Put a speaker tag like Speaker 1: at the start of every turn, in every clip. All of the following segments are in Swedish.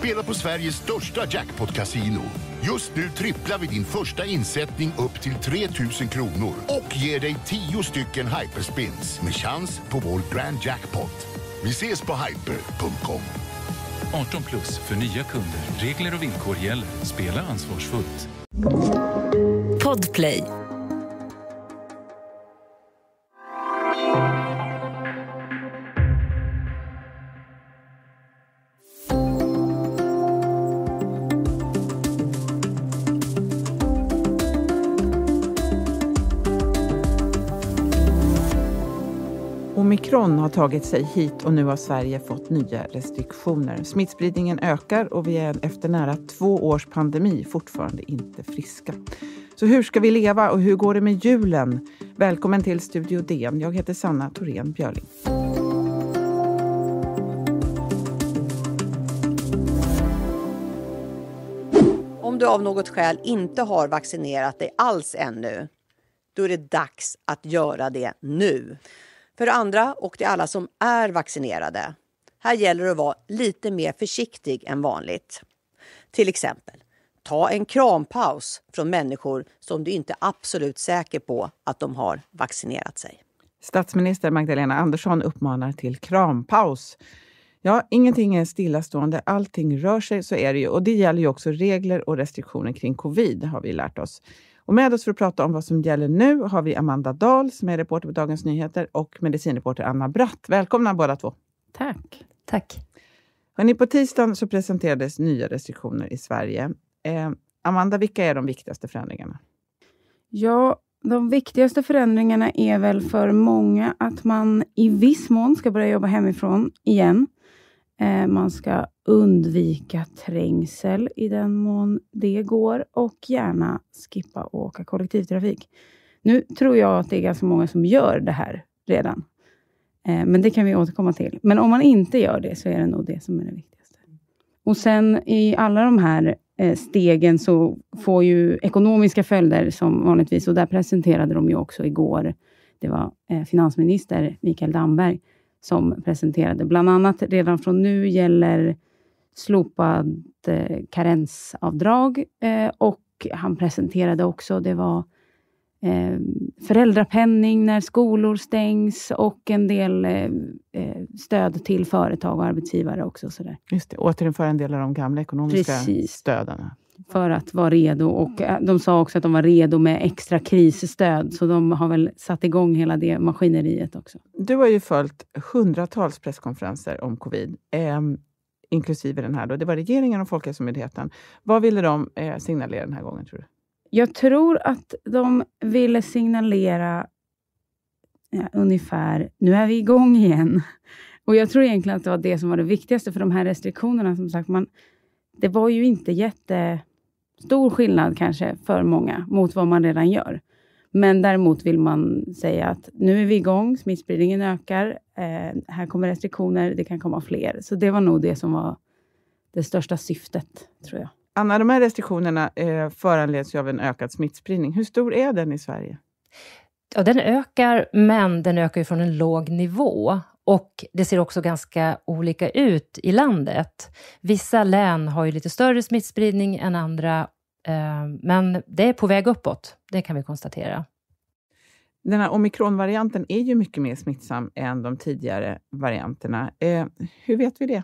Speaker 1: Spela på Sveriges största jackpot-casino. Just nu tripplar vi din första insättning upp till 3 000 kronor och ger dig 10 stycken hyperspins med chans på vår Grand Jackpot. Vi ses på hyper.com. 18 plus för nya kunder. Regler och villkor gäller. Spela ansvarsfullt.
Speaker 2: Podplay.
Speaker 1: Omikron har tagit sig hit och nu har Sverige fått nya restriktioner. Smittspridningen ökar och vi är efter nära två års pandemi fortfarande inte friska. Så hur ska vi leva och hur går det med julen? Välkommen till Studio DN. Jag heter Sanna Thorén Björling.
Speaker 2: Om du av något skäl inte har vaccinerat dig alls ännu, då är det dags att göra det nu. För det andra, och till alla som är vaccinerade. Här gäller det att vara lite mer försiktig än vanligt. Till exempel, ta en krampaus från människor som du inte är absolut säker på att de har vaccinerat sig.
Speaker 1: Statsminister Magdalena Andersson uppmanar till krampaus. Ja, ingenting är stillastående, allting rör sig, så är det ju. Och det gäller ju också regler och restriktioner kring covid, har vi lärt oss. Och med oss för att prata om vad som gäller nu har vi Amanda Dahl som är reporter på Dagens Nyheter och medicinreporter Anna Bratt. Välkomna båda två. Tack. Tack. Hörrni, på tisdagen så presenterades nya restriktioner i Sverige. Eh, Amanda, vilka är de viktigaste förändringarna?
Speaker 3: Ja, de viktigaste förändringarna är väl för många att man i viss mån ska börja jobba hemifrån igen. Eh, man ska undvika trängsel i den mån det går och gärna skippa att åka kollektivtrafik. Nu tror jag att det är ganska många som gör det här redan, eh, men det kan vi återkomma till. Men om man inte gör det så är det nog det som är det viktigaste. Och sen i alla de här eh, stegen så får ju ekonomiska följder som vanligtvis, och där presenterade de ju också igår, det var finansminister Mikael Damberg, som presenterade. Bland annat redan från nu gäller slopad eh, karensavdrag eh, och han presenterade också, det var eh, föräldrapenning när skolor stängs och en del eh, eh, stöd till företag och arbetsgivare också. Sådär. Just det, återinföra en del av de gamla
Speaker 1: ekonomiska Precis. stöden
Speaker 3: för att vara redo. Och eh, de sa också att de var redo med extra krisstöd, så de har väl satt igång hela det maskineriet också.
Speaker 1: Du har ju följt hundratals presskonferenser om covid, eh, inklusive den här. Då. Det var regeringen och Folkhälsomyndigheten. Vad ville de eh, signalera den här gången, tror du?
Speaker 3: Jag tror att de ville signalera ja, ungefär, nu är vi igång igen. Och jag tror egentligen att det var det som var det viktigaste, för de här restriktionerna, som sagt, man, det var ju inte jätte stor skillnad kanske för många mot vad man redan gör. Men däremot vill man säga att nu är vi igång, smittspridningen ökar, eh, här kommer restriktioner, det kan komma fler. Så det var nog det
Speaker 2: som var det största syftet, tror jag.
Speaker 1: Anna, de här restriktionerna eh, föranleds
Speaker 2: ju av en ökad smittspridning. Hur stor är den i Sverige? Ja, den ökar, men den ökar ju från en låg nivå. Och det ser också ganska olika ut i landet. Vissa län har ju lite större smittspridning än andra, eh, men det är på väg uppåt. Det kan vi konstatera. Den här omikronvarianten är ju mycket mer smittsam än de tidigare varianterna. Eh, hur vet vi det?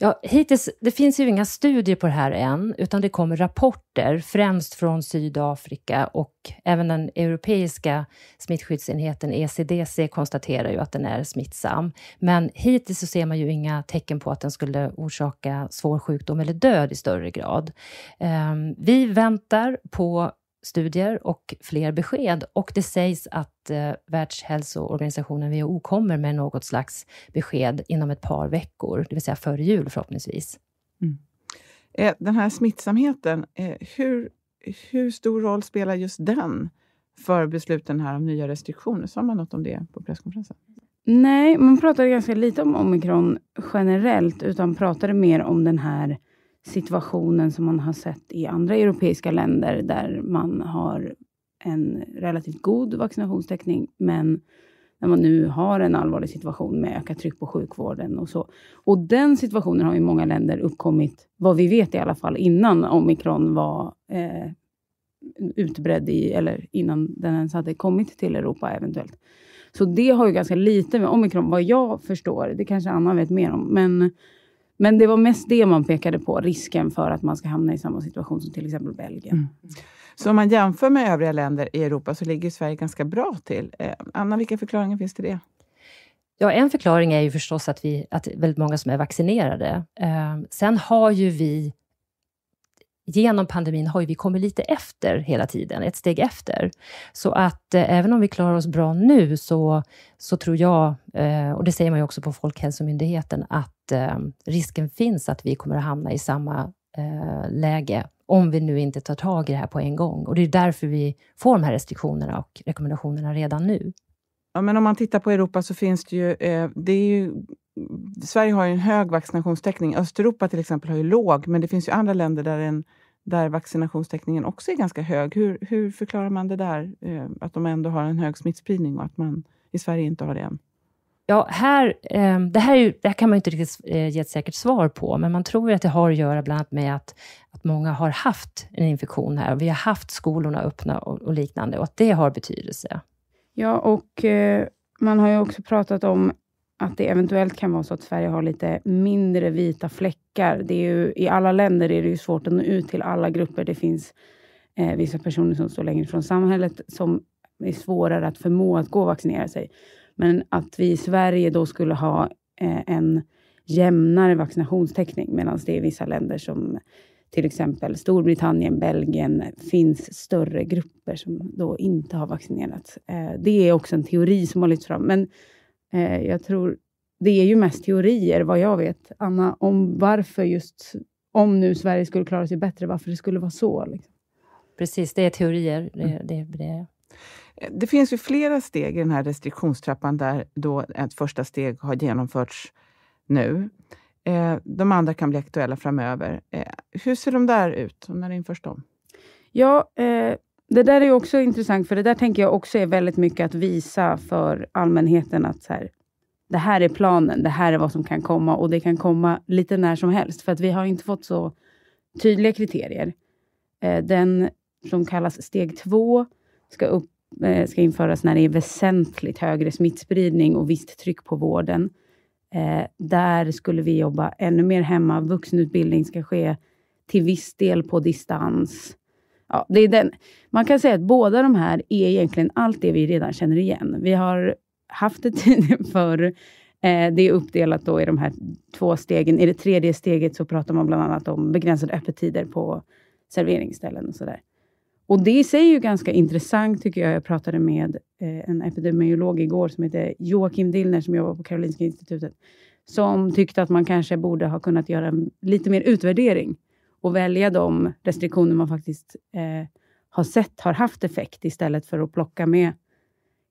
Speaker 2: Ja, hittills, det finns ju inga studier på det här än, utan det kommer rapporter, främst från Sydafrika och även den europeiska smittskyddsenheten ECDC konstaterar ju att den är smittsam. Men hittills så ser man ju inga tecken på att den skulle orsaka svår sjukdom eller död i större grad. Ehm, vi väntar på studier och fler besked. Och det sägs att eh, Världshälsoorganisationen WHO kommer med något slags besked inom ett par veckor, det vill säga före jul förhoppningsvis. Mm. Eh, den här smittsamheten, eh, hur,
Speaker 1: hur stor roll spelar just den för besluten här om nya restriktioner? Sa man något om det på presskonferensen?
Speaker 3: Nej, man pratade ganska lite om omikron generellt, utan pratade mer om den här situationen som man har sett i andra europeiska länder där man har en relativt god vaccinationstäckning, men när man nu har en allvarlig situation med ökat tryck på sjukvården och så. Och den situationen har i många länder uppkommit, vad vi vet i alla fall, innan omikron var eh, utbredd i, eller innan den ens hade kommit till Europa eventuellt. Så det har ju ganska lite med omikron, vad jag förstår, det kanske Anna vet mer om, men men det var mest det man pekade på, risken för att man ska hamna i samma situation som till exempel Belgien. Mm. Så om man jämför med övriga länder i Europa så ligger Sverige ganska bra till. Eh, Anna, vilka
Speaker 1: förklaringar finns till det?
Speaker 2: Ja, en förklaring är ju förstås att, vi, att väldigt många som är vaccinerade. Eh, sen har ju vi genom pandemin har vi kommit lite efter hela tiden, ett steg efter. Så att eh, även om vi klarar oss bra nu, så, så tror jag, eh, och det säger man ju också på Folkhälsomyndigheten, att eh, risken finns att vi kommer att hamna i samma eh, läge om vi nu inte tar tag i det här på en gång. Och Det är därför vi får de här restriktionerna och rekommendationerna redan nu. Ja,
Speaker 1: men om man tittar på Europa så finns det ju... Eh, det är ju Sverige har en hög vaccinationstäckning. Östeuropa till exempel har ju låg, men det finns ju andra länder där, en, där vaccinationstäckningen också är ganska hög. Hur, hur förklarar man det där, eh, att de ändå har en hög smittspridning och att man
Speaker 2: i Sverige inte har det än? Ja, här, eh, det, här ju, det, här kan man ju inte riktigt eh, ge ett säkert svar på, men man tror ju att det har att göra bland annat med att, att många har haft en infektion här. Vi har haft skolorna öppna och, och liknande och att det har betydelse.
Speaker 3: Ja, och eh, man har ju också pratat om att det eventuellt kan vara så att Sverige har lite mindre vita fläckar. Det är ju, I alla länder är det ju svårt att nå ut till alla grupper. Det finns eh, vissa personer som står längre från samhället som är svårare att förmå att gå och vaccinera sig. Men att vi i Sverige då skulle ha eh, en jämnare vaccinationstäckning medan det i vissa länder som till exempel Storbritannien, Belgien finns större grupper som då inte har vaccinerats. Eh, det är också en teori som har lyfts fram, men eh, jag tror det är ju mest teorier vad jag vet, Anna, om varför just om nu Sverige skulle klara sig bättre, varför det skulle vara så. Liksom.
Speaker 1: Precis, det är
Speaker 2: teorier. Det, mm. det, det.
Speaker 1: Det finns ju flera steg i den här restriktionstrappan där då ett första steg har genomförts nu. Eh, de andra kan bli aktuella framöver. Eh, hur ser de där ut? Och när införs de?
Speaker 3: Ja, eh, det där är också intressant, för det där tänker jag också är väldigt mycket att visa för allmänheten att så här, det här är planen, det här är vad som kan komma och det kan komma lite när som helst, för att vi har inte fått så tydliga kriterier. Den som kallas steg två ska upp Eh, ska införas när det är väsentligt högre smittspridning och visst tryck på vården. Eh, där skulle vi jobba ännu mer hemma. Vuxenutbildning ska ske till viss del på distans. Ja, det är den. Man kan säga att båda de här är egentligen allt det vi redan känner igen. Vi har haft det tidigare förr. Eh, det är uppdelat då i de här två stegen. I det tredje steget så pratar man bland annat om begränsade öppettider på serveringsställen och sådär. Och det i sig är ju ganska intressant tycker jag. Jag pratade med eh, en epidemiolog igår som heter Joakim Dillner som jobbar på Karolinska institutet. Som tyckte att man kanske borde ha kunnat göra lite mer utvärdering och välja de restriktioner man faktiskt eh, har sett har haft effekt istället för att plocka med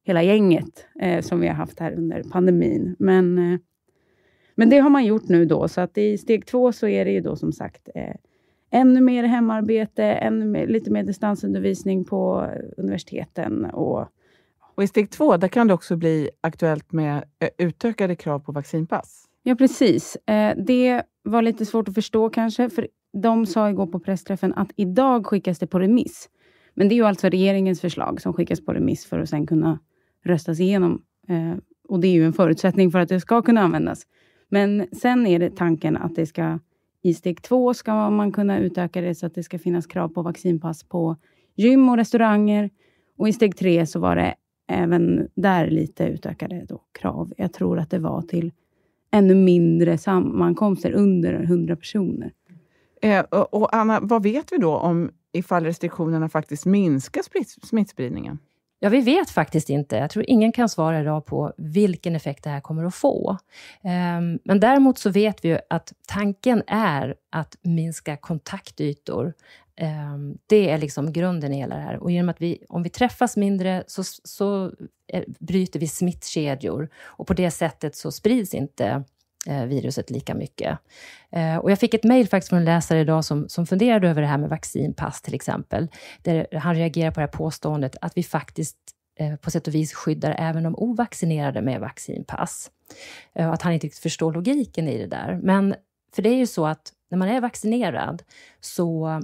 Speaker 3: hela gänget eh, som vi har haft här under pandemin. Men, eh, men det har man gjort nu då, så att i steg två så är det ju då som sagt eh, ännu mer hemarbete, ännu mer, lite mer distansundervisning på universiteten. Och, och i steg två, där kan det också bli
Speaker 1: aktuellt med eh, utökade krav på vaccinpass?
Speaker 3: Ja, precis. Eh, det var lite svårt att förstå kanske, för de sa igår på pressträffen att idag skickas det på remiss. Men det är ju alltså regeringens förslag som skickas på remiss för att sen kunna röstas igenom. Eh, och det är ju en förutsättning för att det ska kunna användas. Men sen är det tanken att det ska i steg två ska man kunna utöka det så att det ska finnas krav på vaccinpass på gym och restauranger. Och i steg tre så var det även där lite utökade då krav. Jag tror att det var till ännu mindre sammankomster, under 100 personer.
Speaker 1: Eh, och Anna, vad vet vi då om ifall restriktionerna
Speaker 2: faktiskt minskar smittspridningen? Ja, vi vet faktiskt inte. Jag tror ingen kan svara idag på vilken effekt det här kommer att få. Ehm, men däremot så vet vi ju att tanken är att minska kontaktytor. Ehm, det är liksom grunden i hela det här. Och genom att vi, om vi träffas mindre så, så eh, bryter vi smittkedjor och på det sättet så sprids inte Eh, viruset lika mycket. Eh, och jag fick ett mejl faktiskt från en läsare idag som, som funderade över det här med vaccinpass till exempel, där han reagerar på det här påståendet att vi faktiskt eh, på sätt och vis skyddar även de ovaccinerade med vaccinpass. att han inte riktigt förstår logiken i det där. Men för det är ju så att när man är vaccinerad så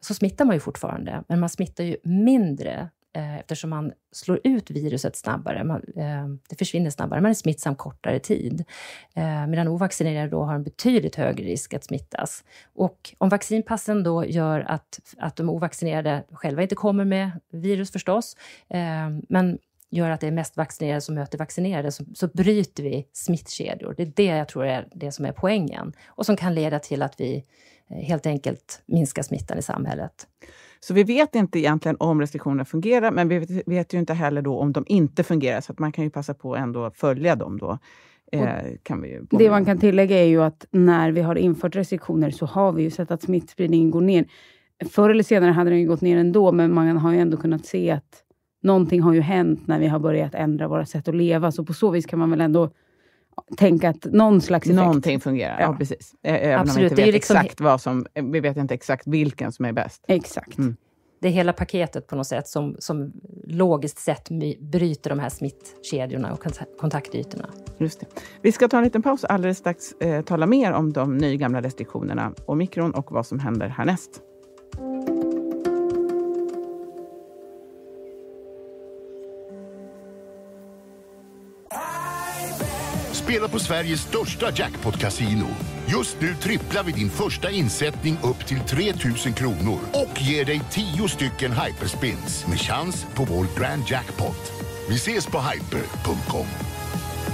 Speaker 2: så smittar man ju fortfarande, men man smittar ju mindre Eh, eftersom man slår ut viruset snabbare. Man, eh, det försvinner snabbare, man är smittsam kortare tid. Eh, medan ovaccinerade då har en betydligt högre risk att smittas. Och om vaccinpassen då gör att, att de ovaccinerade själva inte kommer med virus förstås, eh, men gör att det är mest vaccinerade som möter vaccinerade, så, så bryter vi smittkedjor. Det är det jag tror är det som är poängen och som kan leda till att vi eh, helt enkelt minskar smittan i samhället. Så vi
Speaker 1: vet inte egentligen om restriktionerna fungerar, men vi vet, ju inte heller då om de inte fungerar, så att man kan ju
Speaker 3: passa på ändå följa dem då. Eh, Och det man kan tillägga är ju att när vi har infört restriktioner så har vi ju sett att smittspridningen går ner. Förr eller senare hade den ju gått ner ändå, men man har ju ändå kunnat se att någonting har ju hänt när vi har börjat ändra våra sätt att leva. Så på så vis kan man väl ändå tänka att någon slags effekt. Någonting fungerar, ja, ja precis.
Speaker 2: Även Absolut. om vi inte vet liksom... exakt vad som, vi
Speaker 1: vet inte exakt vilken som är bäst.
Speaker 2: Exakt. Mm. Det är hela paketet på något sätt som, som logiskt sett bryter de här smittkedjorna och kontaktytorna. Just det. Vi ska ta en liten paus alldeles strax eh, tala mer om de
Speaker 1: nygamla restriktionerna och mikron och vad som händer härnäst. spela på Sveriges största jackpot-casino. Just nu tripplar vi din första insättning upp till 3 000 kronor och ger dig 10 stycken hyperspins med chans på vår Grand Jackpot. Vi ses på hyper.com.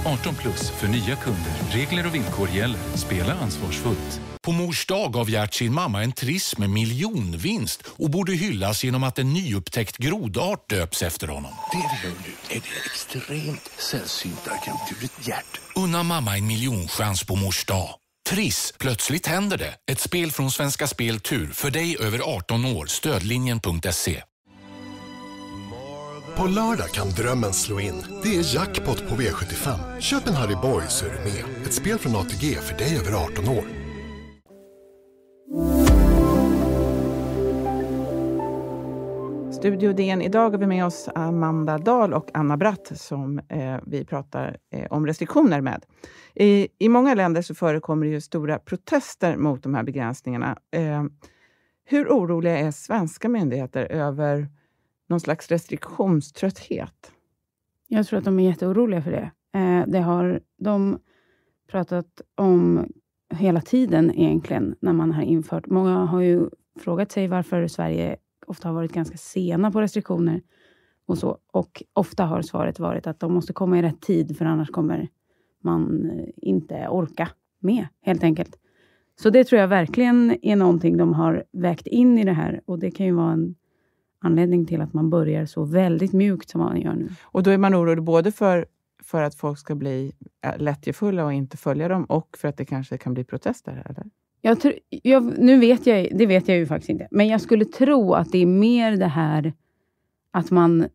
Speaker 1: 18 plus för nya kunder. Regler och villkor gäller. Spela ansvarsfullt. På mors dag gav Gert sin mamma en triss med miljonvinst och borde hyllas genom att en nyupptäckt grodart döps efter honom. Det vi gör nu är det extremt sällsynta kanturet Gert.
Speaker 3: Unna mamma en miljonchans på mors
Speaker 1: dag. Triss, plötsligt händer det. Ett spel från Svenska Spel Tur. För dig över 18 år. Stödlinjen.se.
Speaker 2: På lördag kan drömmen slå in. Det är
Speaker 1: jackpot på V75. Köp en Harry Boy så är du med. Ett spel från ATG för dig över 18 år. Studio DN. Idag har vi med oss Amanda Dahl och Anna Bratt som eh, vi pratar eh, om restriktioner med. I, I många länder så förekommer det ju stora protester mot de här begränsningarna. Eh, hur oroliga är svenska myndigheter över någon slags restriktionströtthet?
Speaker 3: Jag tror att de är jätteoroliga för det. Eh, det har de pratat om hela tiden egentligen, när man har infört... Många har ju frågat sig varför Sverige ofta har varit ganska sena på restriktioner och så. Och ofta har svaret varit att de måste komma i rätt tid, för annars kommer man eh, inte orka med, helt enkelt. Så det tror jag verkligen är någonting de har vägt in i det här och det kan ju vara en anledning till att man börjar så väldigt mjukt som man gör nu. Och då är man orolig både för,
Speaker 1: för att folk ska bli eh, lättjefulla och inte följa dem och för att det kanske kan bli protester? Eller?
Speaker 3: Jag tr- jag, nu vet jag, det vet jag ju faktiskt inte, men jag skulle tro att det är mer det här att man,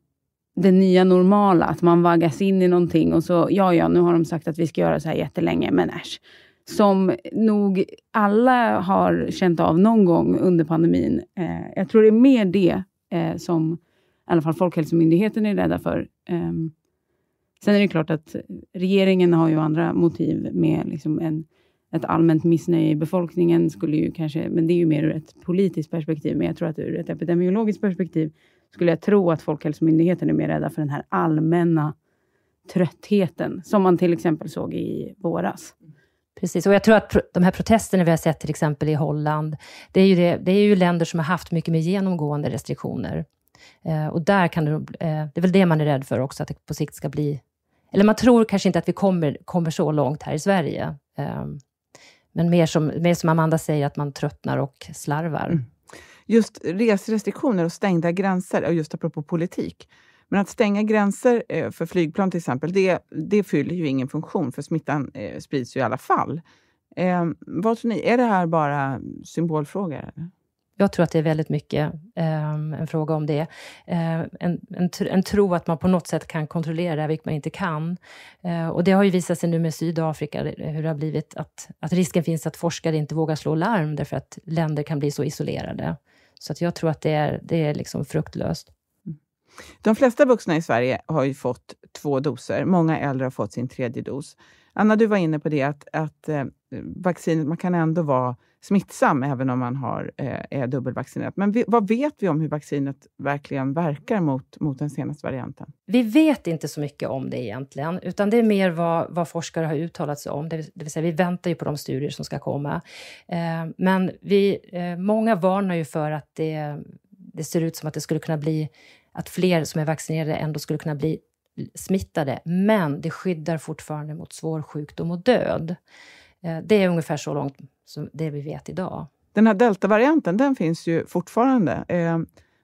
Speaker 3: det nya normala, att man vaggas in i någonting och så, ja, ja, nu har de sagt att vi ska göra så här jättelänge, men äsch. Som nog alla har känt av någon gång under pandemin. Eh, jag tror det är mer det eh, som i alla fall Folkhälsomyndigheten är rädda för. Eh, sen är det klart att regeringen har ju andra motiv med liksom en ett allmänt missnöje i befolkningen skulle ju kanske, men det är ju mer ur ett politiskt perspektiv, men jag tror att ur ett epidemiologiskt perspektiv skulle jag tro att Folkhälsomyndigheten är mer rädda för den här allmänna
Speaker 2: tröttheten som man till exempel såg i våras. Precis, och jag tror att de här protesterna vi har sett till exempel i Holland, det är ju, det, det är ju länder som har haft mycket mer genomgående restriktioner. Eh, och där kan det, eh, det är väl det man är rädd för också, att det på sikt ska bli... Eller man tror kanske inte att vi kommer, kommer så långt här i Sverige. Eh, men mer som, mer som Amanda säger, att man tröttnar och slarvar. Mm. Just resrestriktioner och
Speaker 1: stängda gränser, just apropå politik. Men att stänga gränser eh, för flygplan till exempel, det, det fyller ju ingen funktion för smittan eh, sprids ju i alla fall. Eh, vad tror
Speaker 2: ni, är det här bara symbolfrågor? Jag tror att det är väldigt mycket um, en fråga om det. Uh, en, en, en, tro att man på något sätt kan kontrollera det vilket man inte kan. Uh, och det har ju visat sig nu med Sydafrika, hur det har blivit att, att risken finns att forskare inte vågar slå larm, därför att länder kan bli så isolerade. Så att jag tror att det är, det är liksom fruktlöst. Mm.
Speaker 1: De flesta vuxna i Sverige har ju fått två doser. Många äldre har fått sin tredje dos. Anna, du var inne på det att, att eh, vaccinet, man kan ändå vara smittsam även om man har, eh, är dubbelvaccinerad. Men vi, vad vet vi om hur vaccinet
Speaker 2: verkligen verkar mot, mot den senaste varianten? Vi vet inte så mycket om det egentligen, utan det är mer vad, vad forskare har uttalat sig om. Det, det vill säga, vi väntar ju på de studier som ska komma. Eh, men vi, eh, många varnar ju för att det, det ser ut som att det skulle kunna bli att fler som är vaccinerade ändå skulle kunna bli smittade, men det skyddar fortfarande mot svår sjukdom och död. Eh, det är ungefär så långt som det vi vet idag.
Speaker 1: Den här deltavarianten, den finns ju fortfarande. Eh,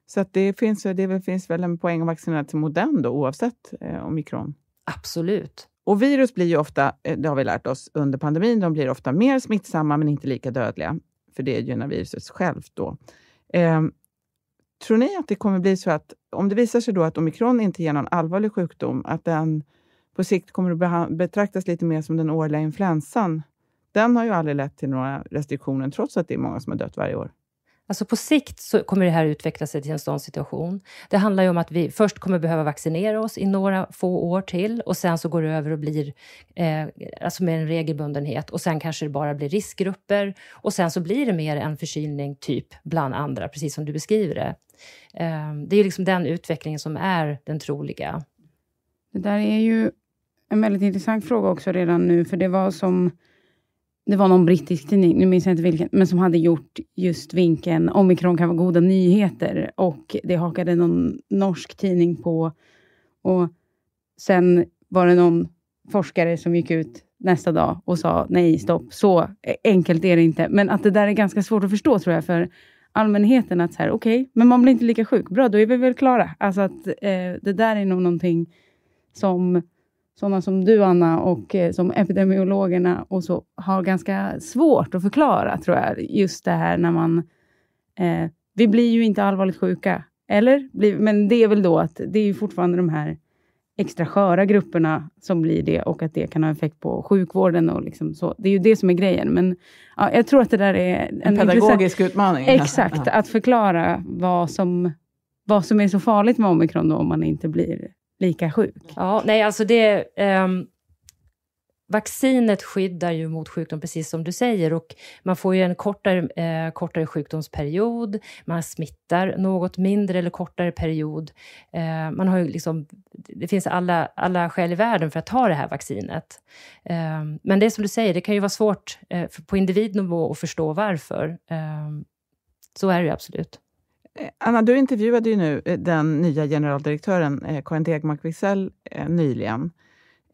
Speaker 1: så att det, finns, det finns väl en poäng att vaccinera sig mot den då, oavsett eh, omikron? Absolut. Och virus blir ju ofta, det har vi lärt oss under pandemin, de blir ofta mer smittsamma men inte lika dödliga, för det gynnar viruset självt då. Tror ni att det kommer bli så att om det visar sig då att omikron inte ger någon allvarlig sjukdom, att den på sikt kommer att betraktas lite mer som den årliga influensan? Den har ju aldrig lett till några restriktioner, trots att det är många som har dött varje år.
Speaker 2: Alltså på sikt så kommer det här utveckla sig till en sån situation. Det handlar om att vi först kommer behöva vaccinera oss i några få år till och sen så går det över och blir eh, alltså med en regelbundenhet och sen kanske det bara blir riskgrupper och sen så blir det mer en förkylning typ bland andra, precis som du beskriver det. Eh, det är liksom den utvecklingen som är den troliga. Det där är ju
Speaker 3: en väldigt intressant fråga också redan nu, för det var som det var någon brittisk tidning, nu minns jag inte vilken, men som hade gjort just vinkeln omikron kan vara goda nyheter och det hakade någon norsk tidning på. Och sen var det någon forskare som gick ut nästa dag och sa nej, stopp, så enkelt är det inte. Men att det där är ganska svårt att förstå tror jag för allmänheten att så här, okej, okay, men man blir inte lika sjuk, bra, då är vi väl klara. Alltså att eh, det där är nog någonting som sådana som du, Anna, och eh, som epidemiologerna och så har ganska svårt att förklara, tror jag. Just det här när man... Eh, vi blir ju inte allvarligt sjuka, eller? Men det är väl då att det är fortfarande de här extra sköra grupperna som blir det och att det kan ha effekt på sjukvården och liksom så. Det är ju det som är grejen. Men ja, jag tror att det där är... En, en pedagogisk utmaning. Exakt, ja. att förklara vad som, vad som är så farligt med omikron då, om man inte blir lika sjuk.
Speaker 2: Ja, nej, alltså det... Um, vaccinet skyddar ju mot sjukdom, precis som du säger. Och man får ju en kortare, eh, kortare sjukdomsperiod, man smittar något mindre eller kortare period. Eh, man har ju liksom, det finns alla, alla skäl i världen för att ta det här vaccinet. Eh, men det är som du säger, det kan ju vara svårt eh, på individnivå att förstå varför. Ehm, så är det ju absolut. Eh, Anna, du intervjuade
Speaker 1: ju nu eh, den nya generaldirektören eh, Karin Tegmark Wiksell nyligen.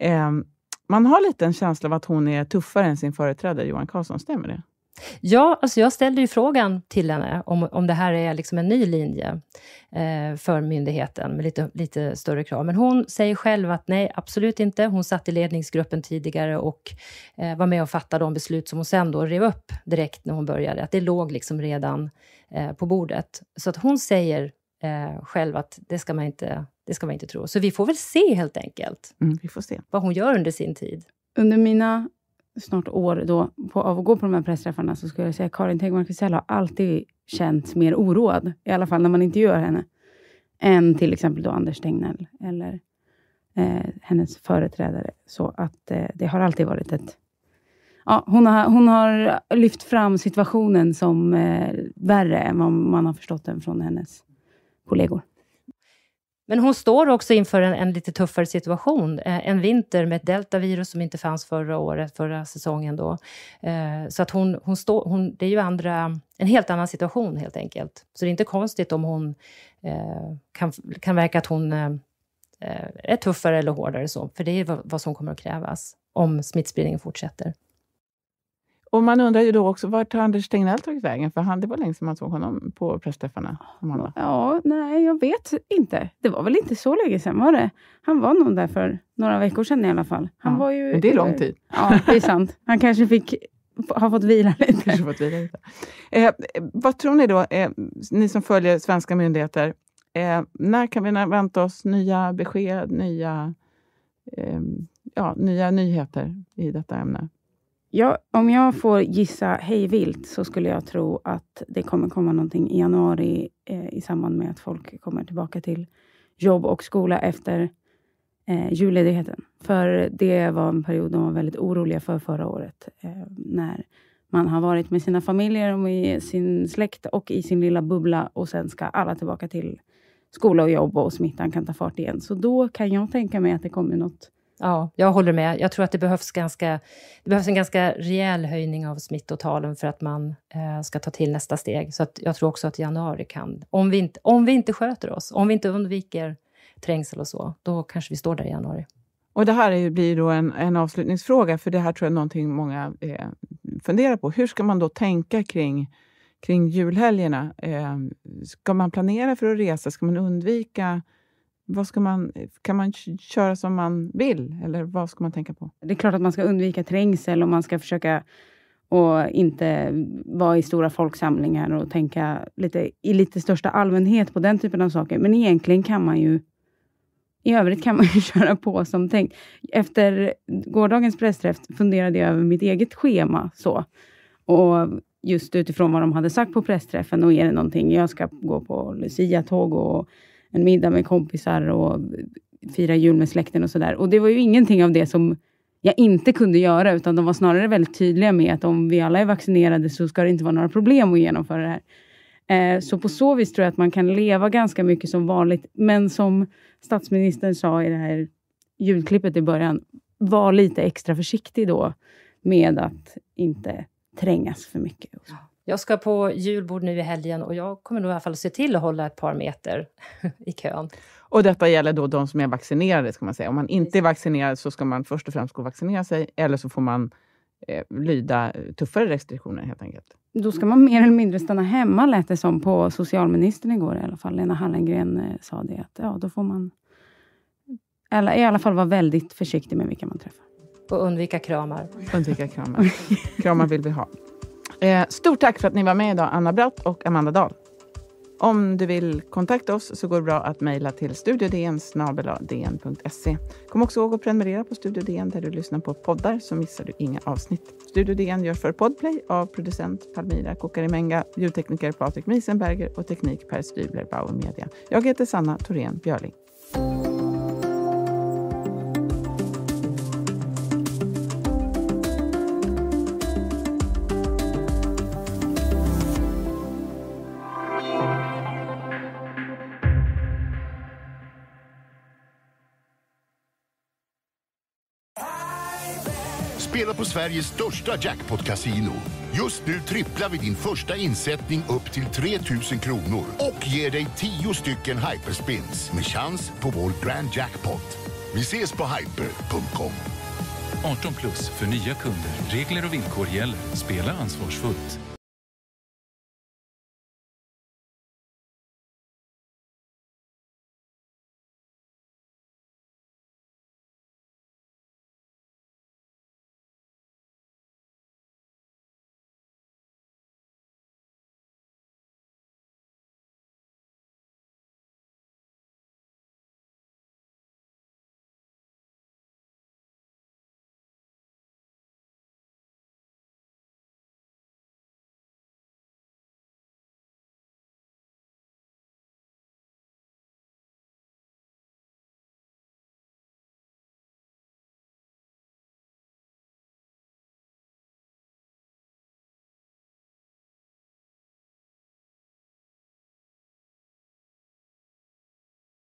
Speaker 1: Ehm, man har lite en känsla av att hon är tuffare än sin företrädare Johan Carlsson, stämmer det?
Speaker 2: Ja, alltså jag ställde ju frågan till henne om, om det här är liksom en ny linje eh, för myndigheten med lite, lite större krav. Men hon säger själv att nej, absolut inte. Hon satt i ledningsgruppen tidigare och eh, var med och fattade de beslut som hon sen då rev upp direkt när hon började. Att det låg liksom redan Eh, på bordet. Så att hon säger eh, själv att det ska, man inte, det ska man inte tro. Så vi får väl se helt enkelt mm, vi får se. vad hon gör under sin tid. Under mina snart år då, på, av att gå på de här pressträffarna
Speaker 3: så skulle jag säga att Karin Tegmark Wisell har alltid känts mer oroad, i alla fall när man intervjuar henne, än till exempel då Anders Tegnell eller eh, hennes företrädare. Så att eh, det har alltid varit ett ja, hon, har, hon har lyft fram situationen som eh, värre än vad man har förstått den från hennes kollegor.
Speaker 2: Men hon står också inför en, en lite tuffare situation. Eh, en vinter med ett deltavirus som inte fanns förra året, förra säsongen. Då. Eh, så att hon, hon stå, hon, det är ju andra, en helt annan situation, helt enkelt. Så det är inte konstigt om hon eh, kan, kan verka att hon eh, eh, är tuffare eller hårdare, så, för det är vad, vad som kommer att krävas om smittspridningen fortsätter. Och man undrar ju då också,
Speaker 3: vart har Anders Tegnell tagit vägen? För han, det var länge sedan man såg honom på pressträffarna. Ja, nej, jag vet inte. Det var väl inte så länge sedan, var det? Han var nog där för några veckor sedan i alla fall. Han ja. var ju, Men det är lång tid. Ja, det är sant. Han kanske fick har fått vila lite.
Speaker 1: Kanske fått vila lite. Eh, vad tror ni då, eh, ni som följer svenska myndigheter? Eh, när kan vi vänta oss nya besked, nya, eh, ja, nya nyheter i detta ämne?
Speaker 3: Ja, om jag får gissa hej vilt så skulle jag tro att det kommer komma någonting i januari eh, i samband med att folk kommer tillbaka till jobb och skola efter eh, julledigheten. För det var en period de var väldigt oroliga för förra året. Eh, när man har varit med sina familjer och med sin släkt och i sin lilla bubbla och sen ska alla tillbaka till
Speaker 2: skola och jobb och smittan kan ta fart igen. Så då kan jag tänka mig att det kommer något Ja, jag håller med. Jag tror att det behövs, ganska, det behövs en ganska rejäl höjning av smittotalen för att man eh, ska ta till nästa steg. Så jag tror också att januari kan... Om vi, inte, om vi inte sköter oss, om vi inte undviker trängsel och så, då kanske vi står där i januari. Och Det här är,
Speaker 1: blir då en, en avslutningsfråga, för det här tror jag är någonting många eh, funderar på. Hur ska man då tänka kring, kring julhelgerna? Eh, ska man planera för att resa? Ska man undvika vad ska man, kan man köra som man vill, eller vad ska man tänka på?
Speaker 3: Det är klart att man ska undvika trängsel och man ska försöka och inte vara i stora folksamlingar och tänka lite, i lite största allmänhet på den typen av saker. Men egentligen kan man ju i övrigt kan man ju köra på som tänkt. Efter gårdagens pressträff funderade jag över mitt eget schema. så. Och just utifrån vad de hade sagt på pressträffen. Och är det någonting, jag ska gå på Lucia-tåg och en middag med kompisar och fira jul med släkten och sådär. Och det var ju ingenting av det som jag inte kunde göra, utan de var snarare väldigt tydliga med att om vi alla är vaccinerade så ska det inte vara några problem att genomföra det här. Eh, så på så vis tror jag att man kan leva ganska mycket som vanligt. Men som statsministern sa i det här julklippet i början, var lite extra försiktig då med att inte trängas för
Speaker 2: mycket. Jag ska på julbord nu i helgen och jag kommer nog i alla fall se till att hålla ett par meter
Speaker 1: i kön. Och detta gäller då de som är vaccinerade, ska man säga. Om man inte är vaccinerad så ska man först och främst gå och vaccinera sig, eller så får man eh, lyda tuffare restriktioner helt
Speaker 3: enkelt. Då ska man mer eller mindre stanna hemma, lät det som på socialministern igår i alla fall. Lena Hallengren eh, sa det, att ja, då får man i alla fall vara väldigt försiktig med vilka man träffar.
Speaker 2: Och undvika kramar. Undvika kramar.
Speaker 3: kramar vill vi ha.
Speaker 1: Eh, stort tack för att ni var med idag, Anna Bratt och Amanda Dahl. Om du vill kontakta oss så går det bra att mejla till studiodn e. Kom också ihåg att prenumerera på Studio DN där du lyssnar på poddar så missar du inga avsnitt. Studio DN görs för Podplay av producent Palmira Kokarimenga, ljudtekniker Patrik Miesenberger och teknik Per Strybler, Bauer Media. Jag heter Sanna Thorén Björling. på Sveriges största jackpot-kasino. Just nu tripplar vi din första insättning upp till 3 000 kronor och ger dig 10 stycken hyperspins med chans på vår Grand Jackpot. Vi ses på hyper.com.
Speaker 3: 18 plus för nya kunder. Regler och villkor gäller. Spela ansvarsfullt.